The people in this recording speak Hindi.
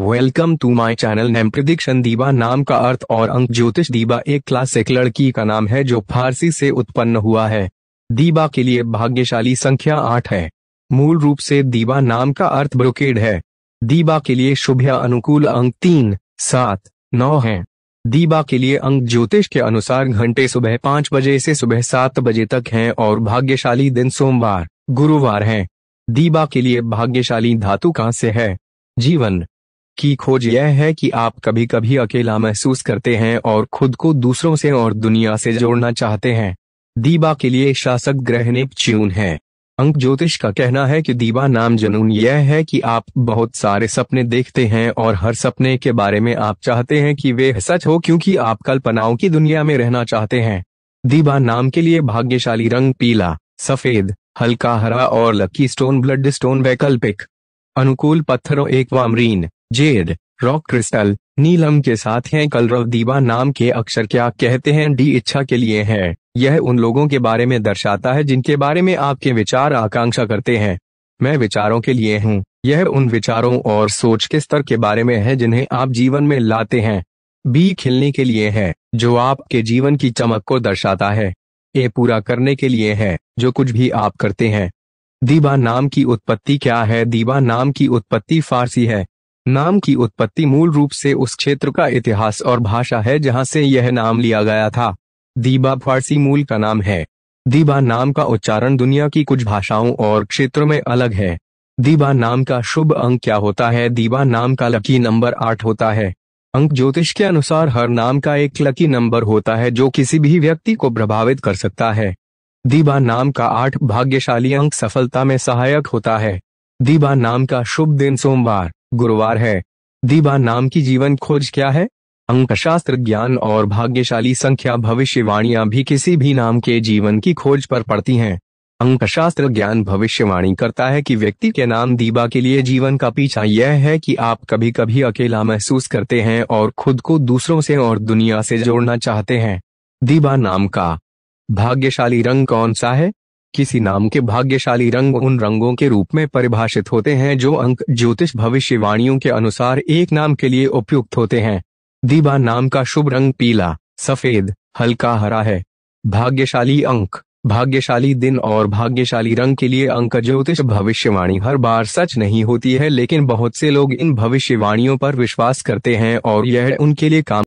Welcome to my channel name प्रदिक्शन दीबा नाम का अर्थ और अंक ज्योतिष दीबा एक क्लासिक लड़की का नाम है जो फारसी से उत्पन्न हुआ है दीबा के लिए भाग्यशाली संख्या आठ है मूल रूप से दीबा नाम का अर्थ ब्रोकेड है दीबा के लिए शुभ या अनुकूल अंक तीन सात नौ है दीबा के लिए अंक ज्योतिष के अनुसार घंटे सुबह पांच बजे से सुबह सात बजे तक हैं और भाग्यशाली दिन सोमवार गुरुवार हैं। दीबा के लिए भाग्यशाली धातु कहां से है जीवन की खोज यह है कि आप कभी कभी अकेला महसूस करते हैं और खुद को दूसरों से और दुनिया से जोड़ना चाहते हैं दीबा के लिए शासक ग्रह नेपच्यून है अंक ज्योतिष का कहना है कि दीबा नाम जनून यह है कि आप बहुत सारे सपने देखते हैं और हर सपने के बारे में आप चाहते हैं कि वे सच हो क्योंकि आप कल्पनाओं की दुनिया में रहना चाहते हैं दीबा नाम के लिए भाग्यशाली रंग पीला सफेद हल्का हरा और लकी स्टोन ब्लड स्टोन वैकल्पिक अनुकूल पत्थरों एक वामरीन जेड रॉक क्रिस्टल नीलम के साथ हैं कलरव दीवा नाम के अक्षर क्या कहते हैं डी इच्छा के लिए है यह उन लोगों के बारे में दर्शाता है जिनके बारे में आपके विचार आकांक्षा करते हैं मैं विचारों के लिए हूँ यह उन विचारों और सोच के स्तर के बारे में है जिन्हें आप जीवन में लाते हैं बी खिलने के लिए है जो आपके जीवन की चमक को दर्शाता है ए पूरा करने के लिए है जो कुछ भी आप करते हैं दीवा नाम की उत्पत्ति क्या है दीवा नाम की उत्पत्ति फारसी है नाम की उत्पत्ति मूल रूप से उस क्षेत्र का इतिहास और भाषा है जहां से यह नाम लिया गया था दीबा फारसी मूल का नाम है दीबा नाम का उच्चारण दुनिया की कुछ भाषाओं और क्षेत्रों में अलग है दीबा नाम का शुभ अंक क्या होता है दीबा नाम का लकी नंबर आठ होता है अंक ज्योतिष के अनुसार हर नाम का एक लकी नंबर होता है जो किसी भी व्यक्ति को प्रभावित कर सकता है दीबा नाम का आठ भाग्यशाली अंक सफलता में सहायक होता है दीबा नाम का शुभ दिन सोमवार गुरुवार है दीबा नाम की जीवन खोज क्या है अंकशास्त्र ज्ञान और भाग्यशाली संख्या भविष्यवाणियां भी किसी भी नाम के जीवन की खोज पर पड़ती हैं अंकशास्त्र ज्ञान भविष्यवाणी करता है कि व्यक्ति के नाम दीबा के लिए जीवन का पीछा यह है कि आप कभी कभी अकेला महसूस करते हैं और खुद को दूसरों से और दुनिया से जोड़ना चाहते हैं दीबा नाम का भाग्यशाली रंग कौन सा है किसी नाम के भाग्यशाली रंग उन रंगों के रूप में परिभाषित होते हैं जो अंक ज्योतिष भविष्यवाणियों के अनुसार एक नाम के लिए उपयुक्त होते हैं दीबा नाम का शुभ रंग पीला सफेद हल्का हरा है भाग्यशाली अंक भाग्यशाली दिन और भाग्यशाली रंग के लिए अंक ज्योतिष भविष्यवाणी हर बार सच नहीं होती है लेकिन बहुत से लोग इन भविष्यवाणियों पर विश्वास करते हैं और यह उनके लिए काम